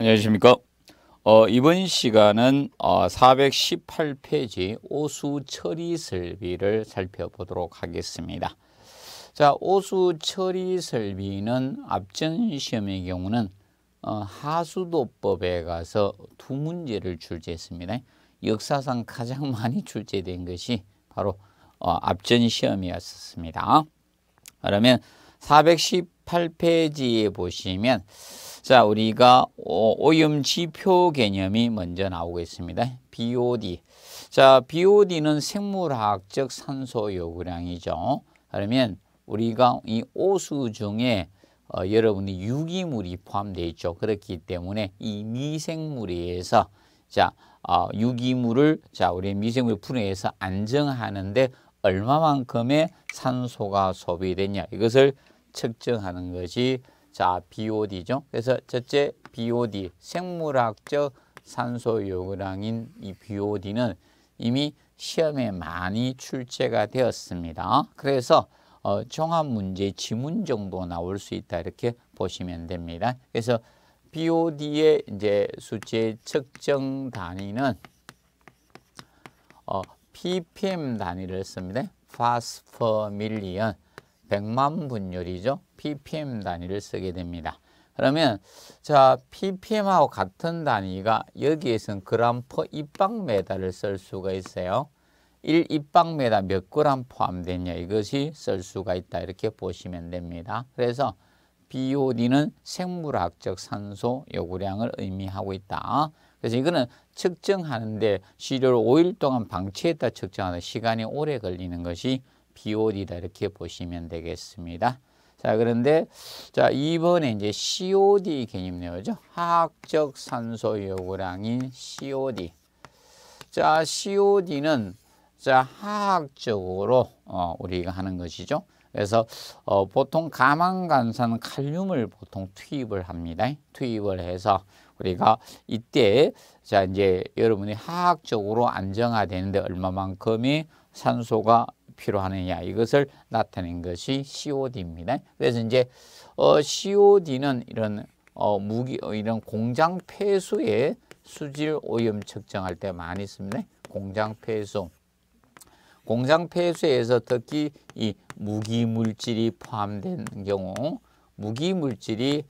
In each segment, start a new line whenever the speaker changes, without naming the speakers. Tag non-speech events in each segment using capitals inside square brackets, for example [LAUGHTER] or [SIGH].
안녕하십니까 어, 이번 시간은 어, 418페이지 오수 처리 설비를 살펴보도록 하겠습니다 자 오수 처리 설비는 앞전 시험의 경우는 어, 하수도법에 가서 두 문제를 출제했습니다 역사상 가장 [LAUGHS] 많이 출제된 것이 바로 어, 앞전 시험이었습니다 그러면 418페이지에 보시면 자, 우리가 어, 오염 지표 개념이 먼저 나오고 있습니다. BOD. 자, BOD는 생물학적 산소 요구량이죠. 그러면 우리가 이 오수 중에 어, 여러분이 유기물이 포함되어 있죠. 그렇기 때문에 이 미생물에 서 자, 어, 유기물을 자, 우리 미생물 분해해서 안정하는데 얼마만큼의 산소가 소비되냐 이것을 측정하는 것이 자, BOD죠. 그래서 첫째 BOD, 생물학적 산소 요구량인 이 BOD는 이미 시험에 많이 출제가 되었습니다. 그래서 어, 종합 문제 지문 정도 나올 수 있다 이렇게 보시면 됩니다. 그래서 BOD의 이제 수치 측정 단위는 어, ppm 단위를 씁니다. 파스퍼 밀리언 100만 분율이죠. ppm 단위를 쓰게 됩니다. 그러면 자 ppm하고 같은 단위가 여기에서는 그램 퍼 입방메달을 쓸 수가 있어요. 1 입방메달 몇 그램 포함됐냐 이것이 쓸 수가 있다 이렇게 보시면 됩니다. 그래서 BOD는 생물학적 산소 요구량을 의미하고 있다. 그래서 이거는 측정하는데 시료를 5일 동안 방치했다 측정하는 시간이 오래 걸리는 것이 BOD다 이렇게 보시면 되겠습니다. 자, 그런데 자, 이번에 이제 COD 개념이네요. 화학적 산소 요구량인 COD. 자, COD는 자, 화학적으로 어, 우리가 하는 것이죠. 그래서 어, 보통 가망간산 칼륨을 보통 투입을 합니다. 투입을 해서 우리가 이때 자 이제 여러분이 화학적으로 안정화되는데 얼마만큼이 산소가 필요하느냐 이것을 나타낸 것이 COD입니다. 그래서 이제 어, COD는 이런 어, 무기 어, 이런 공장 폐수의 수질 오염 측정할 때 많이 씁니다. 공장 폐수. 공장 폐수에서 특히 이 무기 물질이 포함된 경우 무기 물질이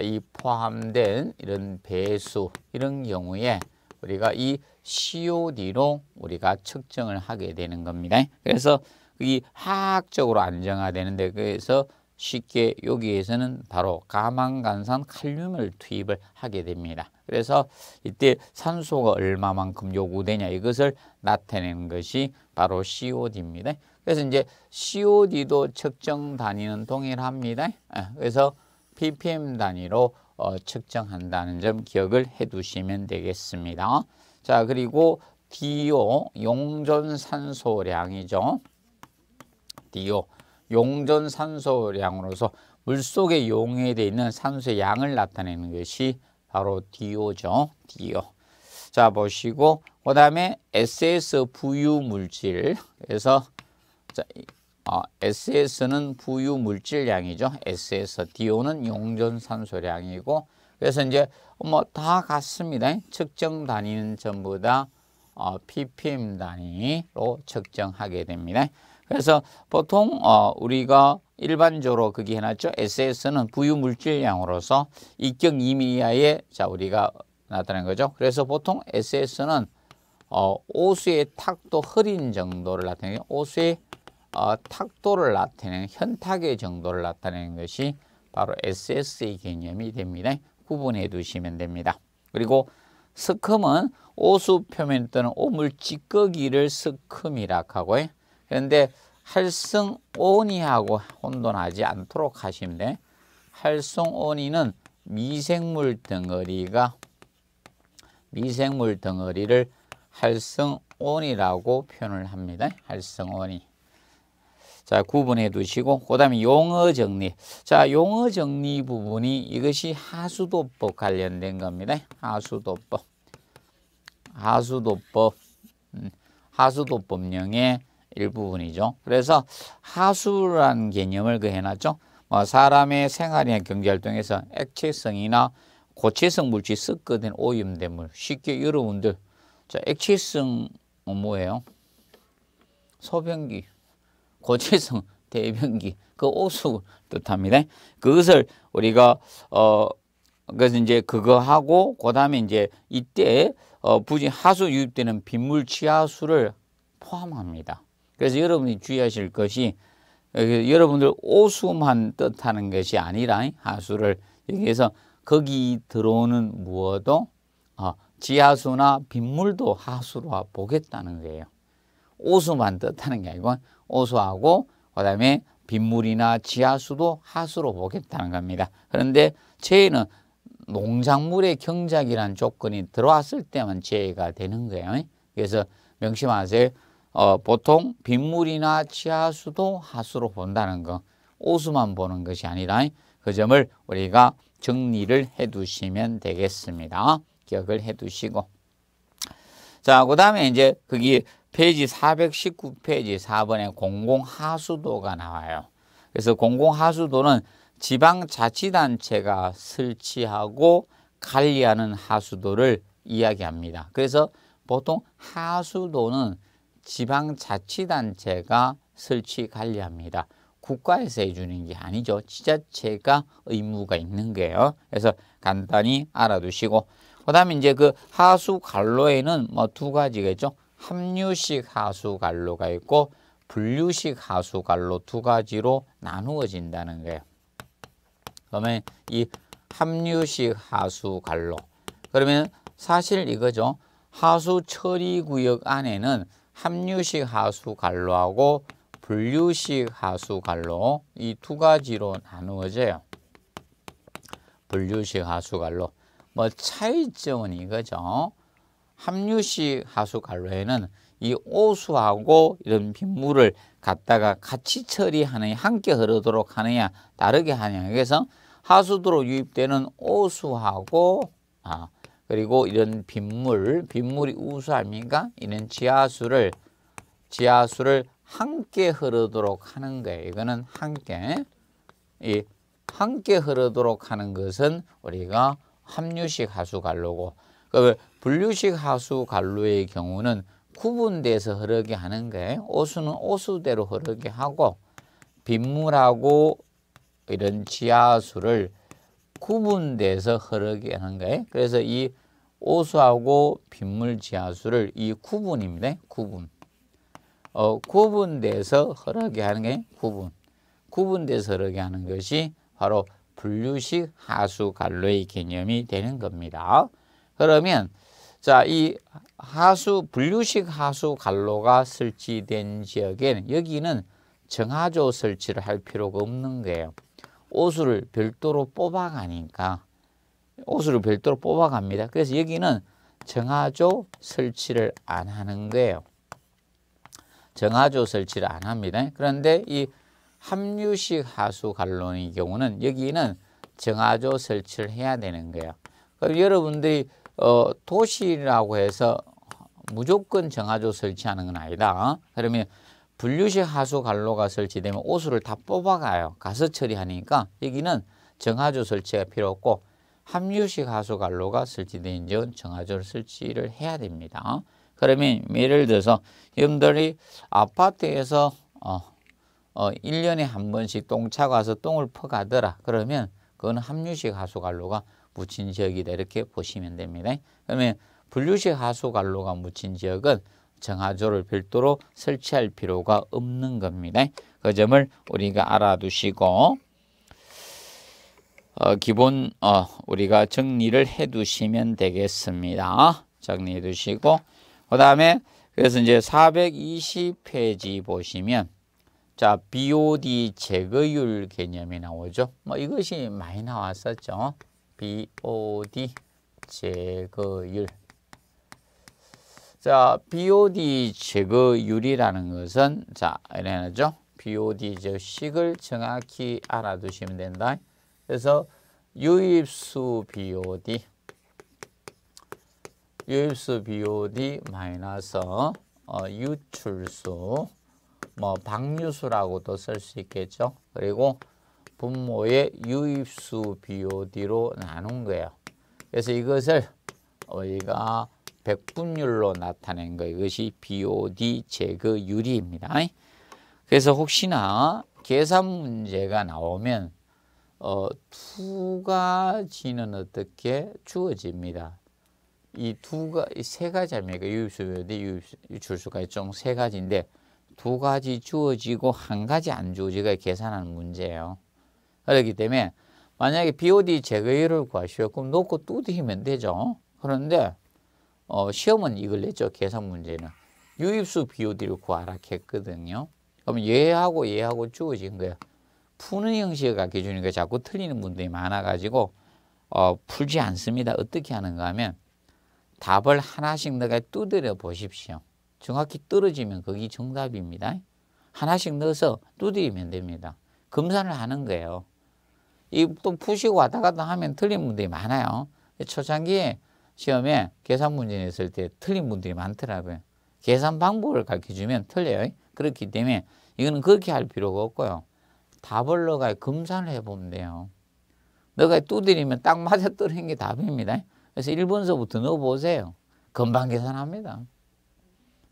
이 포함된 이런 배수 이런 경우에 우리가 이 COD로 우리가 측정을 하게 되는 겁니다. 그래서 이 화학적으로 안정화되는데 그래서 쉽게 여기에서는 바로 가망간산 칼륨을 투입을 하게 됩니다. 그래서 이때 산소가 얼마만큼 요구되냐 이것을 나타내는 것이 바로 COD입니다. 그래서 이제 COD도 측정 단위는 동일합니다. 예, 그래서 ppm 단위로 어, 측정한다는 점 기억을 해 두시면 되겠습니다. 자, 그리고 디오 용전산소량이죠. DO 용전산소량으로서 물속에 용해되어 있는 산소의 양을 나타내는 것이 바로 DO죠. DO. 자, 보시고 그다음에 SS 부유 물질. 그래서 자, 어, SS는 부유 물질량이죠. SS, DO는 용전산소량이고 그래서 이제 뭐 다 같습니다. 측정 단위는 전부 다 어, ppm 단위로 측정하게 됩니다. 그래서 보통 어, 우리가 일반적으로 그게 해놨죠. SS는 부유 물질량으로서 2경 2미 이하에자 우리가 나타낸 거죠. 그래서 보통 SS는 어, 오수의 탁도 흐린 정도를 나타내는 오수의 어, 탁도를 나타내는 현탁의 정도를 나타내는 것이 바로 SS의 개념이 됩니다. 구분해 두시면 됩니다. 그리고 스큼은 오수 표면 또는 오물 찌꺼기를 스큼이라 하고 그런데 활성온이하고 혼돈하지 않도록 하시면 돼. 활성온이는 미생물 덩어리가 미생물 덩어리를 활성온이라고 표현을 합니다. 활성온이. 자, 구분해 두시고 그다음에 용어 정리. 자, 용어 정리 부분이 이것이 하수도법 관련된 겁니다. 하수도법. 하수도법. 음, 하수도법령의 일부분이죠. 그래서 하수라 개념을 그 해놨죠. 뭐 사람의 생활이나 경제활동에서 액체성이나 고체성 물질 섞어된 오염된 물. 쉽게 여러분들 자 액체성 뭐예요? 소변기. 고체성 [LAUGHS] 대변기 그 오수를 뜻합니다. 그것을 우리가 어 그래서 이제 그거 하고 그다음에 이제 이때 어 부지 하수 유입되는 빗물 취하수를 포함합니다. 그래서 여러분이 주의하실 것이 어, 그 여러분들 오수만 뜻하는 것이 아니라 하수를 여기에서 거기 들어오는 무엇도 어, 지하수나 빗물도 하수로 보겠다는 거예요. 오수만 뜻하는 게 아니고 오수하고 그다음에 빗물이나 지하수도 하수로 보겠다는 겁니다. 그런데 재해는 농작물의 경작이란 조건이 들어왔을 때만 재해가 되는 거예요. 그래서 명심하세요. 어, 보통 빗물이나 지하수도 하수로 본다는 거, 오수만 보는 것이 아니라 그 점을 우리가 정리를 해두시면 되겠습니다. 기억을 해두시고. 자, 그 다음에 이제 거기 페이지 419페이지 4번에 공공하수도가 나와요. 그래서 공공하수도는 지방자치단체가 설치하고 관리하는 하수도를 이야기합니다. 그래서 보통 하수도는 지방자치단체가 설치 관리합니다. 국가에서 해주는 게 아니죠. 지자체가 의무가 있는 거예요. 그래서 간단히 알아두시고 그다음에 이제 그 하수 관로에는 뭐 두 가지겠죠. 합류식 하수 관로가 있고 분류식 하수 관로 두 가지로 나누어진다는 거예요. 그러면 이 합류식 하수 관로 그러면 사실 이거죠. 하수 처리 구역 안에는 합류식 하수 관로하고 분류식 하수 관로 이 두 가지로 나누어져요. 분류식 하수 관로. 뭐 차이점은 이거죠. 합류식 하수 갈로에는 이 오수하고 이런 빗물을 갖다가 같이 처리하느냐 함께 흐르도록 하느냐 다르게 하냐 그래서 하수도로 유입되는 오수하고 아 그리고 이런 빗물 빗물이 우수 아닙니까 이런 지하수를 지하수를 함께 흐르도록 하는 거예요 이거는 함께 이 함께 흐르도록 하는 것은 우리가 합류식 하수 관로고 그 그러니까 분류식 하수 관로의 경우는 구분돼서 흐르게 하는 거예요. 오수는 오수대로 흐르게 하고 빗물하고 이런 지하수를 구분돼서 흐르게 하는 거예요. 그래서 이 오수하고 빗물 지하수를 이 구분입니다. 구분. 어, 구분돼서 흐르게 하는 게 구분. 구분돼서 흐르게 하는 것이 바로 분류식 하수 갈로의 개념이 되는 겁니다. 그러면 자, 이 하수 분류식 하수 갈로가 설치된 지역에는 여기는 정화조 설치를 할 필요가 없는 거예요. 오수를 별도로 뽑아가니까 오수를 별도로 뽑아갑니다. 그래서 여기는 정화조 설치를 안 하는 거예요. 정화조 설치를 안 합니다. 그런데 이 합류식 하수 관론의 경우는 여기는 정화조 설치를 해야 되는 거예요. 그럼 그러니까 여러분들이 어, 도시라고 해서 무조건 정화조 설치하는 건 아니다. 그러면 분류식 하수 관로가 설치되면 오수를 다 뽑아가요. 가서 처리하니까 여기는 정화조 설치가 필요 없고 합류식 하수 관로가 설치된 전 정화조 를 설치를 해야 됩니다. 그러면 예를 들어서 여러분들이 아파트에서 어, 어, 1년에 한 번씩 똥차 가서 똥을 퍼가더라. 그러면 그건 합류식 하수관로가 묻힌 지역이다. 이렇게 보시면 됩니다. 그러면 분류식 하수관로가 묻힌 지역은 정화조를 별도로 설치할 필요가 없는 겁니다. 그 점을 우리가 알아두시고 어, 기본 어, 우리가 정리를 해두시면 되겠습니다. 정리해 두시고 그 다음에 그래서 이제 420페이지 보시면 자, BOD 제거율 개념이 나오죠. 뭐 이것이 많이 나왔었죠. BOD 제거율. 자, BOD 제거율이라는 것은 자, 이래죠. BOD 제식을 정확히 알아두시면 된다. 그래서 유입수 BOD 유입수 BOD 마이너스 어, 유출수 뭐 방류수라고도 쓸 수 있겠죠. 그리고 분모의 유입수 BOD로 나눈 거예요. 그래서 이것을 우리가 백분율로 나타낸 거 이것이 BOD 제거 유입니다 그래서 혹시나 계산 문제가 나오면 어, 두 가지는 어떻게 주어집니다. 이 두 가지, 세 가지 아닙니까? 유입수, 유입수, 유출수가 총세 가지인데 두 가지 주어지고 한 가지 안 주어지게 계산하는 문제예요. 그렇기 때문에 만약에 BOD 제거율을 구하시오. 그럼 놓고 뚜드히면 되죠. 그런데 어, 시험은 이걸 냈죠. 계산 문제는. 유입수 BOD를 구하라 했거든요. 그럼 얘하고 얘하고 주어진 거예요. 푸는 형식을 기준이니까 자꾸 틀리는 분들이 많아가지고 어, 풀지 않습니다. 어떻게 하는가 하면 답을 하나씩 내가 두드려 보십시오. 정확히 떨어지면 거기 정답입니다. 하나씩 넣어서 두드리면 됩니다. 검사를 하는 거예요. 이 또 푸시고 왔다 갔다 하면 틀린 분들이 많아요. 초창기에 시험에 계산 문제 냈을 때 틀린 분들이 많더라고요. 계산 방법을 가르쳐주면 틀려요. 그렇기 때문에 이거는 그렇게 할 필요가 없고요. 답을 너가 검사를 해보면 돼요. 너가 두드리면 딱 맞아떨어진 게 답입니다. 그래서 1번서부터 넣어보세요. 금방 계산합니다.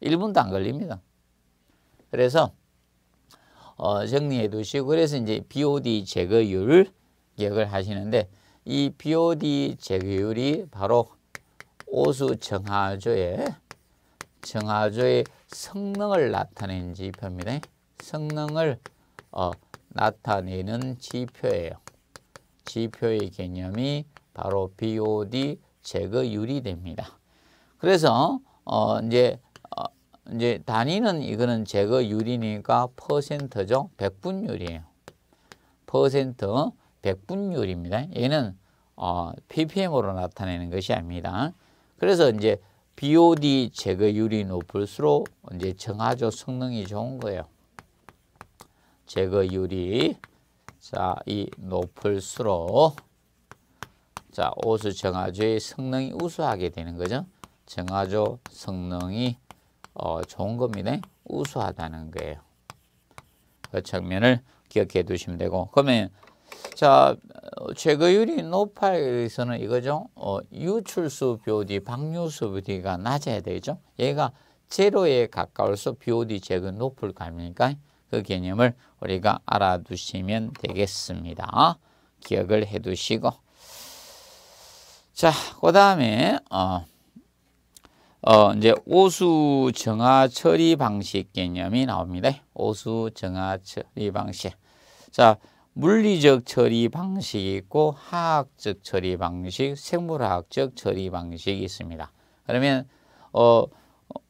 1분도 안 걸립니다. 그래서 어, 정리해 두시고 그래서 이제 BOD 제거율 기억을 하시는데 이 BOD 제거율이 바로 오수 정화조의 정화조의 성능을 나타내는 지표입니다. 성능을 어, 나타내는 지표예요. 지표의 개념이 바로 BOD 제거율이 됩니다. 그래서 어, 이제 이제 단위는 이거는 제거 유리니까 퍼센트죠. 백분율이에요. 퍼센트 백분율입니다. 얘는 어, ppm으로 나타내는 것이 아닙니다. 그래서 이제 BOD 제거율이 높을수록 이제 정화조 성능이 좋은 거예요. 제거율이 자, 이 높을수록 자, 오수 정화조의 성능이 우수하게 되는 거죠. 정화조 성능이 어, 좋은 겁니다. 우수하다는 거예요. 그 측면을 기억해 두시면 되고 그러면 자 제거율이 어, 높아에서는 이거죠. 어, 유출수 BOD, 방류수 BOD가 낮아야 되죠. 얘가 제로에 가까울수록 BOD 제거 높을 거니까그 개념을 우리가 알아두시면 되겠습니다. 기억을 해두시고 자, 그 다음에 어, 어, 이제 오수 정화 처리 방식 개념이 나옵니다. 오수 정화 처리 방식. 자, 물리적 처리 방식이 있고 화학적 처리 방식, 생물학적 처리 방식이 있습니다. 그러면 어, 어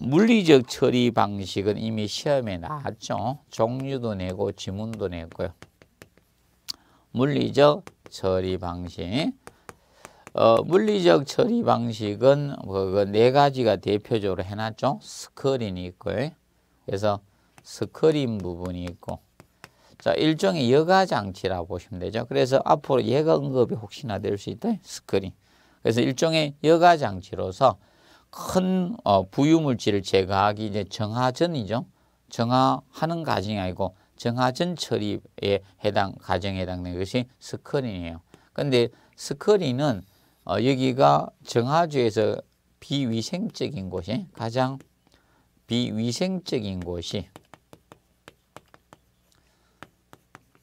물리적 처리 방식은 이미 시험에 나왔죠. 종류도 내고 지문도 냈고요. 물리적 처리 방식. 어, 물리적 처리 방식은 뭐 그네 가지가 대표적으로 해놨죠. 스크린이 있고요. 그래서 스크린 부분이 있고 자 일종의 여가 장치라고 보시면 되죠. 그래서 앞으로 예가 언급이 혹시나 될 수 있다. 스크린. 그래서 일종의 여가 장치로서 큰 어, 부유물질을 제거하기 이제 정화전이죠. 정화하는 과정이 아니고 정화전 처리에 해당 과정에 해당되는 것이 스크린이에요. 근데 스크린은 어, 여기가 정화주에서 비위생적인 곳이 가장 비위생적인 곳이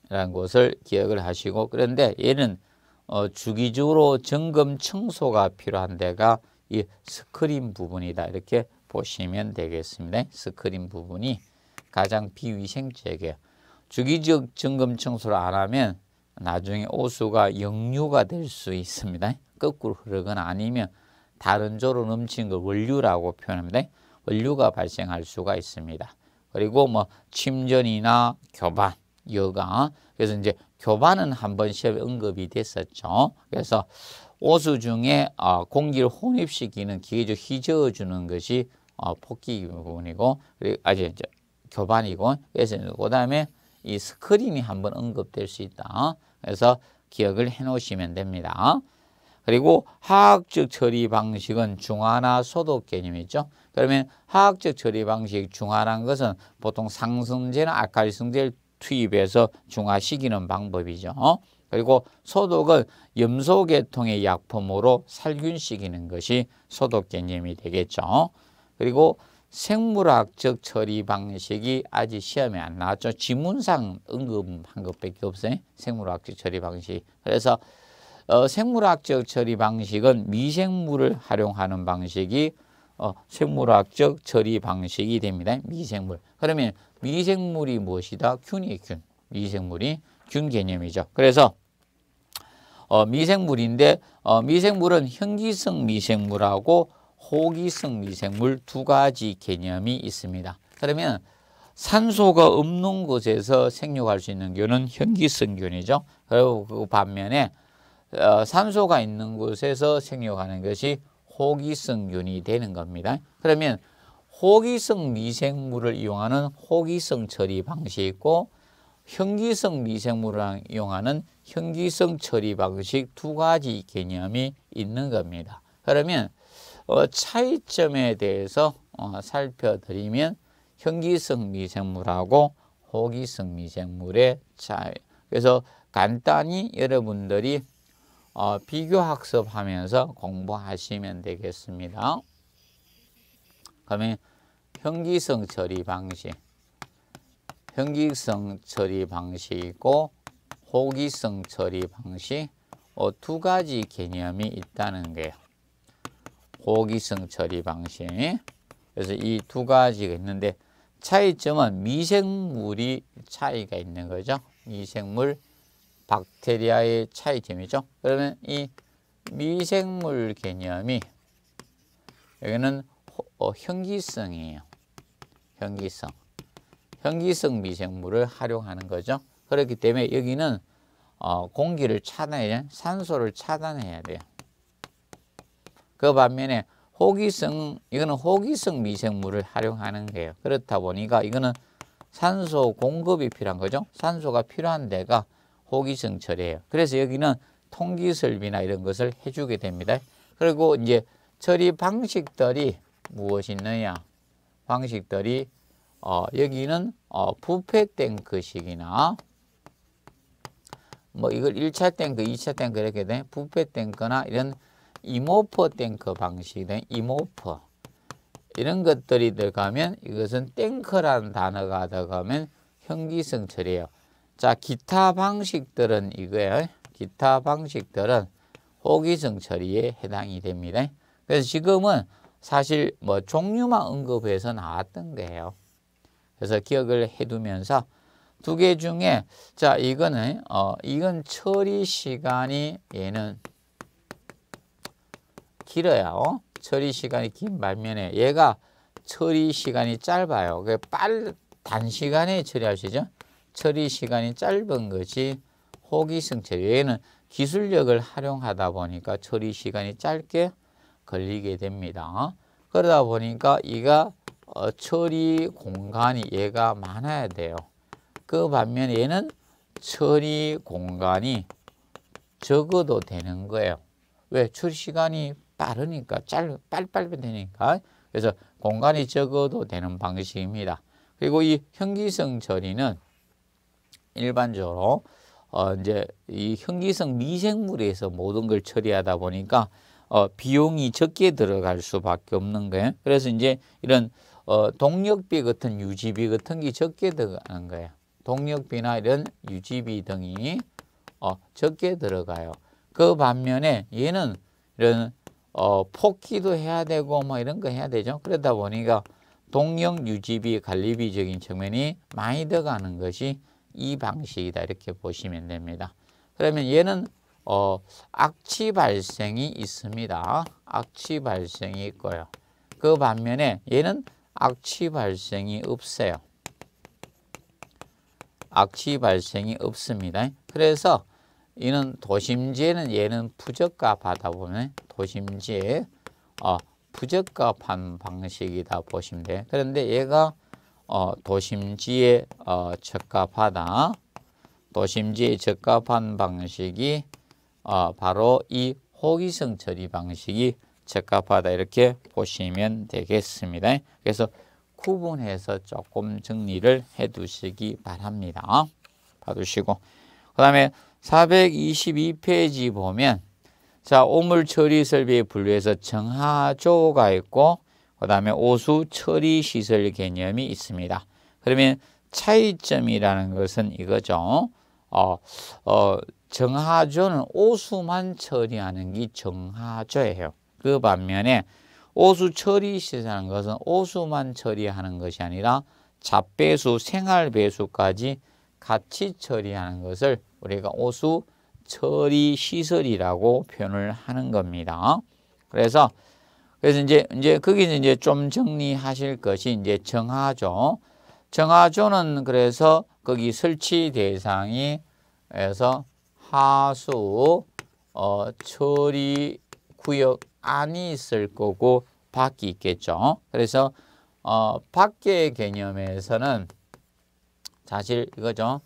라는 것을 기억을 하시고 그런데 얘는 어, 주기적으로 점검 청소가 필요한 데가 이 스크린 부분이다 이렇게 보시면 되겠습니다. 스크린 부분이 가장 비위생적이에요. 주기적 점검 청소를 안 하면 나중에 오수가 역류가 될 수 있습니다. 거꾸로 흐르거나 아니면 다른 조로 넘친 걸 원류라고 표현합니다. 원류가 발생할 수가 있습니다. 그리고 뭐 침전이나 교반, 여강. 그래서 이제 교반은 한번 시험에 언급이 됐었죠. 그래서 오수 중에 어, 공기를 혼입시키는 기계적 휘저어 주는 것이 어, 폭기 부분이고 아직 교반이고 그래서 그다음에 이 스크린이 한번 언급될 수 있다. 그래서 기억을 해 놓으시면 됩니다. 그리고 화학적 처리 방식은 중화나 소독 개념이죠. 그러면 화학적 처리 방식 중화란 것은 보통 상승제나 알칼리성제를 투입해서 중화시키는 방법이죠. 그리고 소독은 염소 계통의 약품으로 살균시키는 것이 소독 개념이 되겠죠. 그리고 생물학적 처리 방식이 아직 시험에 안 나왔죠. 지문상 언급한 것밖에 없어요. 생물학적 처리 방식. 그래서 어, 생물학적 처리 방식은 미생물을 활용하는 방식이 어, 생물학적 처리 방식이 됩니다. 미생물. 그러면 미생물이 무엇이다? 균이에요, 균. 미생물이 균 개념이죠. 그래서 어, 미생물인데 어, 미생물은 현기성 미생물하고 호기성 미생물 두 가지 개념이 있습니다. 그러면 산소가 없는 곳에서 생육할 수 있는 균은 현기성균이죠. 그리고 그 반면에 어, 산소가 있는 곳에서 생육하는 것이 호기성균이 되는 겁니다. 그러면 호기성 미생물을 이용하는 호기성 처리 방식이 있고 현기성 미생물을 이용하는 현기성 처리 방식 두 가지 개념이 있는 겁니다. 그러면 어, 차이점에 대해서 어, 살펴드리면 현기성 미생물하고 호기성 미생물의 차이. 그래서 간단히 여러분들이 어, 비교학습하면서 공부하시면 되겠습니다. 그러면 현기성 처리 방식, 현기성 처리 방식이고 호기성 처리 방식 어, 두 가지 개념이 있다는 거예요. 고기성 처리 방식. 그래서 이 두 가지가 있는데 차이점은 미생물이 차이가 있는 거죠. 미생물, 박테리아의 차이점이죠. 그러면 이 미생물 개념이 여기는 어, 현기성이에요. 현기성. 현기성 미생물을 활용하는 거죠. 그렇기 때문에 여기는 어, 공기를 차단해야 산소를 차단해야 돼요. 그 반면에 호기성 이거는 호기성 미생물을 활용하는 거예요. 그렇다 보니까 이거는 산소 공급이 필요한 거죠. 산소가 필요한 데가 호기성 처리예요. 그래서 여기는 통기 설비나 이런 것을 해주게 됩니다. 그리고 이제 처리 방식들이 무엇이 있느냐? 방식들이 어, 여기는 어, 부패 탱크식이나 뭐 이걸 1차 탱크, 2차 탱크 이렇게 돼 부패 탱크나 이런 이모퍼 탱크 방식의 이모퍼 이런 것들이 들어가면 이것은 탱크라는 단어가 들어가면 현기성 처리예요. 자 기타 방식들은 이거예요. 기타 방식들은 호기성 처리에 해당이 됩니다. 그래서 지금은 사실 뭐 종류만 언급해서 나왔던 거예요. 그래서 기억을 해두면서 두 개 중에 자 이거는 어 이건 처리 시간이 얘는 길어야 어? 처리 시간이 긴 반면에 얘가 처리 시간이 짧아요. 그 빨, 단시간에 처리하시죠 처리 시간이 짧은 것이 호기성 처리. 얘는 기술력을 활용하다 보니까 처리 시간이 짧게 걸리게 됩니다. 그러다 보니까 얘가 어, 처리 공간이 얘가 많아야 돼요. 그 반면 에 얘는 처리 공간이 적어도 되는 거예요. 왜? 처리 시간이 빠르니까 짧, 빨리빨리 되니까 그래서 공간이 적어도 되는 방식입니다. 그리고 이 현기성 처리는 일반적으로 어 이제 이 현기성 미생물에서 모든 걸 처리하다 보니까 어 비용이 적게 들어갈 수밖에 없는 거예요. 그래서 이제 이런 어 동력비 같은 유지비 같은 게 적게 들어가는 거예요. 동력비나 이런 유지비 등이 어 적게 들어가요. 그 반면에 얘는 이런 어, 포기도 해야 되고 뭐 이런 거 해야 되죠. 그러다 보니까 동력 유지비 관리비적인 측면이 많이 들어가는 것이 이 방식이다 이렇게 보시면 됩니다. 그러면 얘는 어, 악취 발생이 있습니다. 악취 발생이 있고요. 그 반면에 얘는 악취 발생이 없어요. 악취 발생이 없습니다. 그래서 이는 도심지에는 얘는 부적값 하다 보면 도심지에 어, 부적값한 방식이다 보시면 돼. 그런데 얘가 어, 도심지에 어, 적합하다. 도심지에 적합한 방식이 어, 바로 이 호기성 처리 방식이 적합하다 이렇게 보시면 되겠습니다. 그래서 구분해서 조금 정리를 해두시기 바랍니다. 봐두시고 그 다음에 422페이지 보면 자 오물 처리 설비에 분류해서 정하조가 있고 그 다음에 오수 처리 시설 개념이 있습니다. 그러면 차이점이라는 것은 이거죠. 어, 어, 정하조는 오수만 처리하는 게 정하조예요. 그 반면에 오수 처리 시설이라는 것은 오수만 처리하는 것이 아니라 잡배수, 생활배수까지 같이 처리하는 것을 우리가 오수 처리 시설이라고 표현을 하는 겁니다. 그래서 그래서 이제 이제 거기는 이제 좀 정리하실 것이 이제 정화조정화조는 그래서 거기 설치 대상이 에서 하수 어, 처리 구역 안이 있을 거고 밖이 있겠죠. 그래서 어, 밖의 개념에서는 사실 이거죠.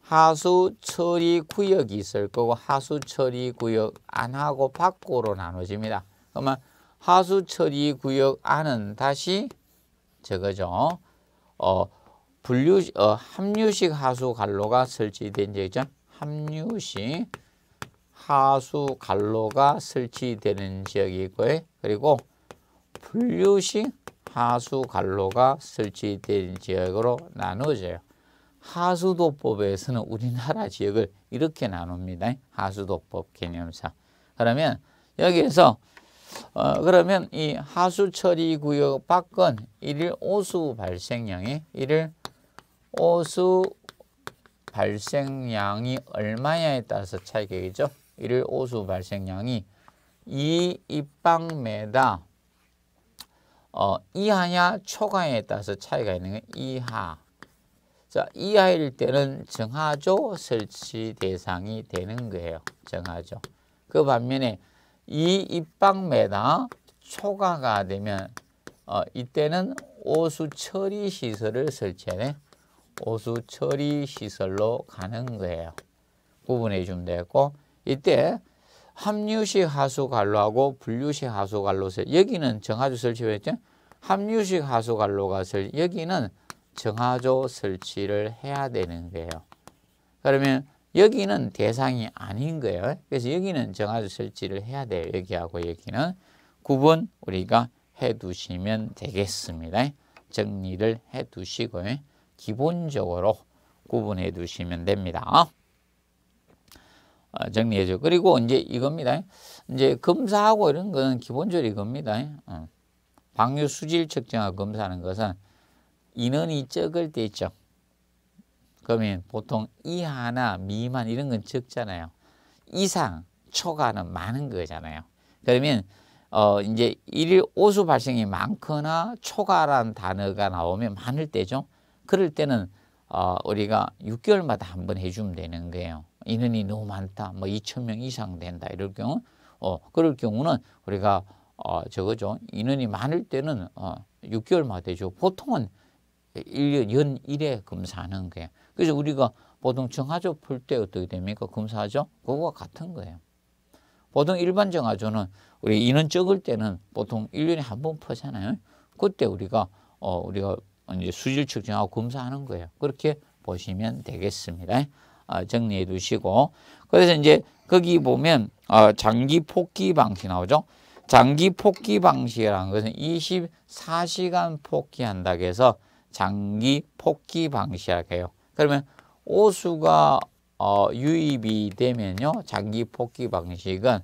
하수 처리 구역이 있을 거고 하수 처리 구역 안하고 밖으로 나눠집니다. 그러면 하수 처리 구역 안은 다시 저거죠. 어, 분류 어, 합류식 하수 관로가 설치된 지죠 합류식 하수 관로가 설치되는 지역이 있고 그리고 분류식 하수 관로가 설치된 지역으로 나누어져요. 하수도법에서는 우리나라 지역을 이렇게 나눕니다. 하수도법 개념상. 그러면 여기에서 어, 그러면 이 하수 처리 구역 밖은 일일 오수 발생량이 일일 오수 발생량이 얼마냐에 따라서 차이가 죠 일일 오수 발생량이 이 입방메다 어, 이하냐 초과에 따라서 차이가 있는 건 이하 자, 이하일 때는 정하조 설치 대상이 되는 거예요. 정하조. 그 반면에 이 입방매다 초과가 되면 어, 이때는 오수 처리 시설을 설치해 오수 처리 시설로 가는 거예요. 구분해 주면 되고 이때 합류식 하수관로하고 분류식 하수관로 여기는 정하조 설치했죠. 합류식 하수관로가 설 여기는 정화조 설치를 해야 되는 거예요. 그러면 여기는 대상이 아닌 거예요. 그래서 여기는 정화조 설치를 해야 돼요. 여기하고 여기는 구분 우리가 해두시면 되겠습니다. 정리를 해두시고 기본적으로 구분해 두시면 됩니다. 어, 정리해 줘. 그리고 이제 이겁니다. 이제 검사하고 이런 거 기본적으로 이겁니다. 어, 방류 수질 측정하고 검사하는 것은 인원이 적을 때 있죠. 그러면 보통 이하나 미만 이런 건 적잖아요. 이상, 초과는 많은 거잖아요. 그러면 어 이제 일일 오수 발생이 많거나 초과란 단어가 나오면 많을 때죠. 그럴 때는 어 우리가 6개월마다 한 번 해주면 되는 거예요. 인원이 너무 많다. 뭐 2천 명 이상 된다. 이럴 경우 어 그럴 경우는 우리가 어 저거죠. 인원이 많을 때는 어 6개월마다 해줘. 보통은 1년연 1회 검사하는 거예요. 그래서 우리가 보통 정화조 풀 때 어떻게 됩니까? 검사하죠? 그거와 같은 거예요. 보통 일반 정화조는 우리 인원 적을 때는 보통 1년에 한 번 퍼잖아요. 그때 우리가 어 우리가 이제 수질 측정하고 검사하는 거예요. 그렇게 보시면 되겠습니다. 어, 정리해 두시고 그래서 이제 거기 보면 어, 장기 폭기 방식 나오죠. 장기 폭기 방식이라는 것은 24시간 폭기한다고 해서 장기 폭기 방식이에요. 라 그러면 오수가 어, 유입이 되면요. 장기 폭기 방식은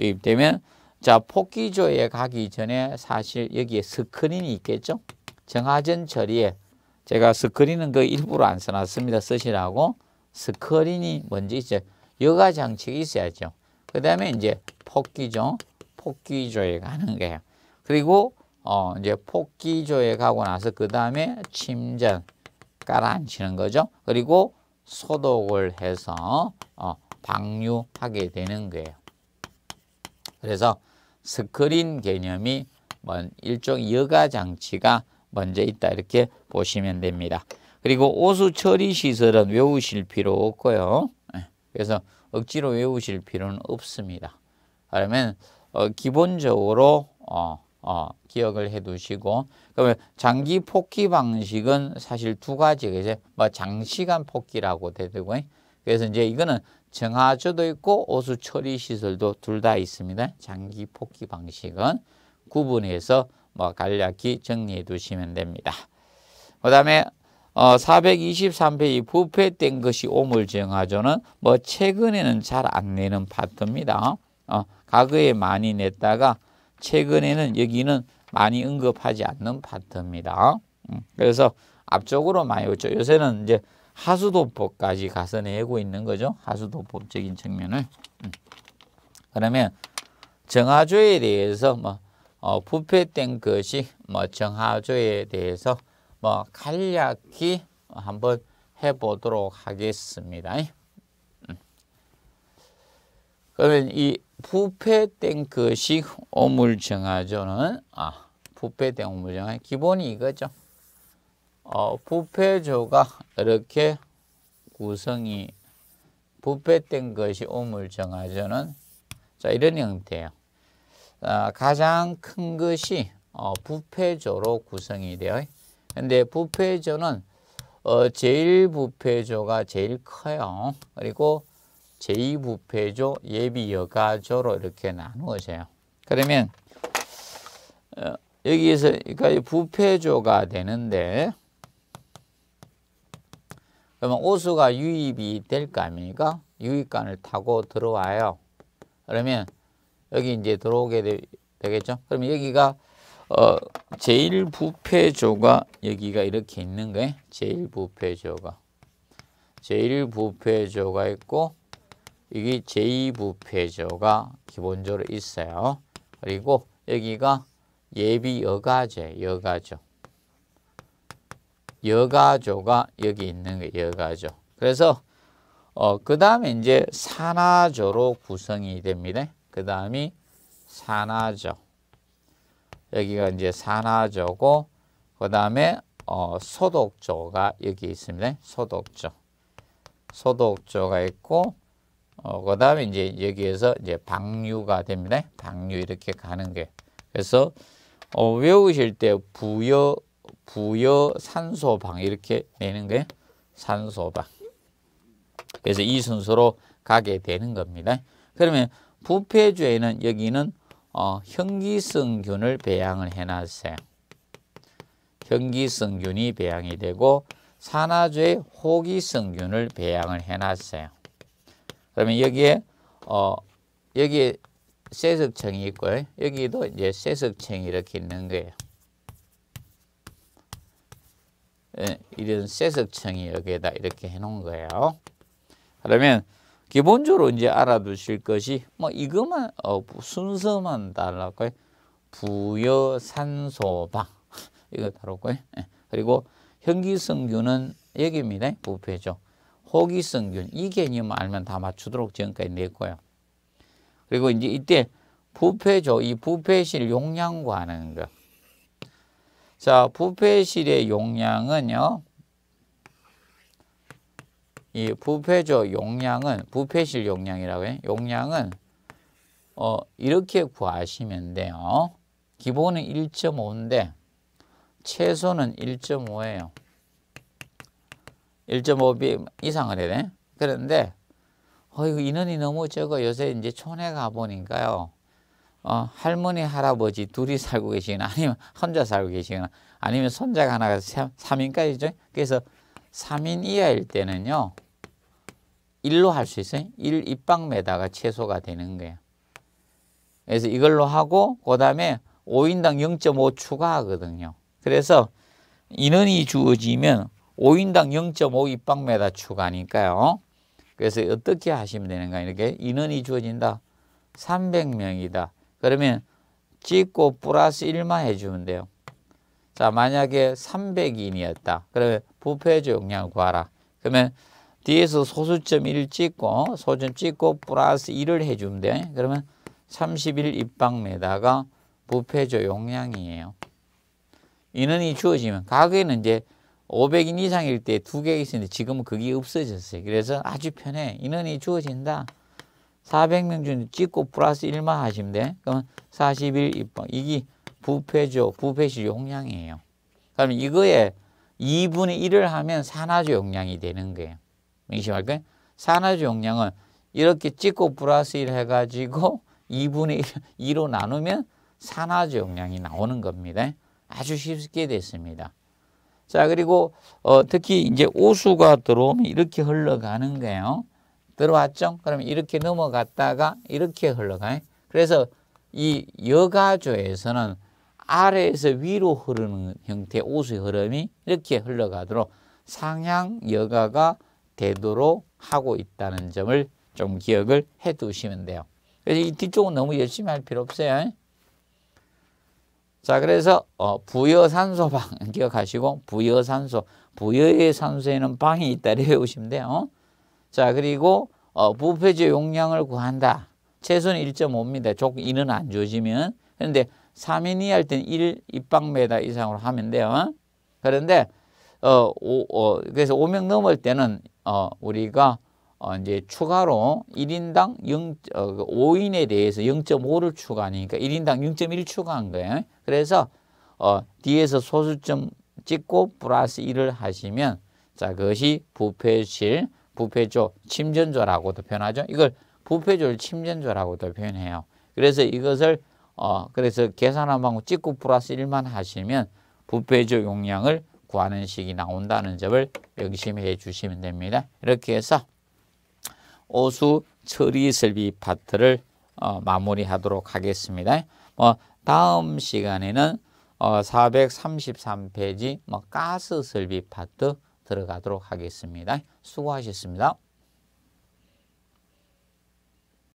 유입되면 자 폭기조에 가기 전에 사실 여기에 스크린이 있겠죠. 정화전 처리에 제가 스크린은 그 일부러 안 써놨습니다. 쓰시라고 스크린이 뭔지 이제 여가 장치가 있어야죠. 그 다음에 이제 폭기조, 폭기조에 가는 거예요. 그리고 어, 이제 폭기조에 가고 나서 그 다음에 침전 깔아앉히는 거죠. 그리고 소독을 해서 어, 방류하게 되는 거예요. 그래서 스크린 개념이 뭔 일종 여가 장치가 먼저 있다 이렇게 보시면 됩니다. 그리고 오수 처리 시설은 외우실 필요 없고요. 예. 그래서 억지로 외우실 필요는 없습니다. 그러면 어, 기본적으로 어, 어, 기억을 해 두시고 그러면 장기 폭기 방식은 사실 두 가지가 이제 뭐 장시간 폭기라고 되고 그래서 이제 이거는 정화조도 있고 오수 처리 시설도 둘 다 있습니다. 장기 폭기 방식은 구분해서 뭐 간략히 정리해 두시면 됩니다. 그 다음에 어, 423페이지 부패된 것이 오물정화조는 뭐 최근에는 잘 안 내는 파트입니다. 어, 과거에 많이 냈다가 최근에는 여기는 많이 언급하지 않는 파트입니다. 음, 그래서 앞쪽으로 많이 오죠. 요새는 이제 하수도법까지 가서 내고 있는 거죠. 하수도법적인 측면을. 음. 그러면 정하조에 대해서 뭐 어, 부패된 것이 뭐 정하조에 대해서 뭐 간략히 한번 해보도록 하겠습니다. 그러면 이 부패 된 것이 오물정화조는 아 부패 된 오물정화 기본이 이거죠. 어, 부패조가 이렇게 구성이 부패된 것이 오물정화조는 자 이런 형태예요. 어, 가장 큰 것이 어, 부패조로 구성이 돼요. 근데 부패조는 어, 제일 부패조가 제일 커요. 그리고 제2부패조, 예비여가조로 이렇게 나누어져요. 그러면 어, 여기에서 그러니까 부패조가 되는데 그러면 오수가 유입이 될거 아닙니까? 유입관을 타고 들어와요. 그러면 여기 이제 들어오게 되, 겠죠 그러면 여기가 어, 제1부패조가 여기가 이렇게 있는 거예요. 제1부패조가. 제1부패조가 있고 이게 제2부패조가 기본적으로 있어요. 그리고 여기가 예비 여가제, 여가조. 여가조가 여기 있는 게 여가조. 그래서 어, 그 다음에 이제 산하조로 구성이 됩니다. 그 다음이 산하조. 여기가 이제 산하조고 그 다음에 어, 소독조가 여기 있습니다. 소독조. 소독조가 있고 어, 그 다음에 이제 여기에서 이제 방류가 됩니다. 방류 이렇게 가는 게. 그래서 어, 외우실 때 부여, 부여 산소방 이렇게 내는 게 산소방. 그래서 이 순서로 가게 되는 겁니다. 그러면 부패주에는 여기는 어, 현기성균을 배양을 해놨어요. 현기성균이 배양이 되고 산화주에 호기성균을 배양을 해놨어요. 그러면 여기에 어 여기에 세석층이 있고 여기도 이제 세석층이 이렇게 있는 거예요. 예, 이런 세석층이 여기에다 이렇게 해놓은 거예요. 그러면 기본적으로 이제 알아두실 것이 뭐 이것만 어, 순서만 달라고 부여산소방 [LAUGHS] 이거 다뤘고요. 예, 그리고 현기성균은 여기입니다. 부패죠. 호기성균 이 개념 알면 다 맞추도록 지금까지 냈고요. 그리고 이제 이때 부패죠. 이 부패실 용량 구하는 거. 자, 부패실의 용량은요. 이 부패조 용량은 부패실 용량이라고 해 용량은 어 이렇게 구하시면 돼요. 기본은 1.5인데 최소는 1.5예요. 1.5배 이상을 해네. 그런데 어이구 그 인원이 너무 적어 요새 이제 촌에 가보니까요. 어, 할머니 할아버지 둘이 살고 계시거나 아니면 혼자 살고 계시거나 아니면 손자가 하나가 3인까지죠. 그래서 3인 이하일 때는요. 1로 할 수 있어요. 1 입방메다가 최소가 되는 거예요. 그래서 이걸로 하고 그다음에 5인당 0.5 추가하거든요. 그래서 인원이 주어지면 5인당 0.5입방메다 추가니까요. 그래서 어떻게 하시면 되는가 이렇게 인원이 주어진다. 300명이다. 그러면 찍고 플러스 1만 해주면 돼요. 자 만약에 300인이었다. 그러면 부패조 용량을 구하라. 그러면 뒤에서 소수점 1 찍고 소점 찍고 플러스 1을 해주면 돼. 그러면 31 입방메다가 부패조 용량이에요. 인원이 주어지면 가게는 이제 500인 이상일 때 두 개 있었는데 지금은 그게 없어졌어요. 그래서 아주 편해. 인원이 주어진다. 400명 중 찍고 플러스 1만 하시면 돼. 그러면 41, 2번. 이게 부패죠. 부패시 용량이에요. 그러면 이거에 2분의 1을 하면 산화조 용량이 되는 거예요. 명심할까요? 산화조 용량은 이렇게 찍고 플러스 1 해가지고 2분의 1, 2로 나누면 산화조 용량이 나오는 겁니다. 아주 쉽게 됐습니다. 자, 그리고 어, 특히 이제 오수가 들어오면 이렇게 흘러가는 거예요. 들어왔죠? 그러면 이렇게 넘어갔다가 이렇게 흘러가요. 그래서 이 여가조에서는 아래에서 위로 흐르는 형태의 오수의 흐름이 이렇게 흘러가도록 상향 여가가 되도록 하고 있다는 점을 좀 기억을 해 두시면 돼요. 그래서 이 뒤쪽은 너무 열심히 할 필요 없어요. 자 그래서 어, 부여산소방 [LAUGHS] 기억하시고 부여산소 부여의 산소에는 방이 있다 이렇게 외우시면 돼요. 자 그리고 어, 부패제 용량을 구한다. 최소는 1.5입니다. 조금 이안 주어지면 그런데 3인 이할 때는 1 입방메다 이상으로 하면 돼요. 그런데 어, 오, 어, 그래서 5명 넘을 때는 어, 우리가 어 이제 추가로 1인당 0, 어, 5인에 그 대해서 0.5를 추가하니까 1인당 0.1 추가한 거예요. 그래서 어, 뒤에서 소수점 찍고 플러스 1을 하시면 자 그것이 부패실, 부패조, 침전조라고도 표현하죠. 이걸 부패조를 침전조라고도 표현해요. 그래서 이것을 어, 그래서 계산한 방법 찍고 플러스 1만 하시면 부패조 용량을 구하는 식이 나온다는 점을 명심해 주시면 됩니다. 이렇게 해서 오수 처리 설비 파트를 어, 마무리하도록 하겠습니다. 뭐 다음 시간에는 어, 433페이지 뭐 가스 설비 파트 들어가도록 하겠습니다. 수고하셨습니다.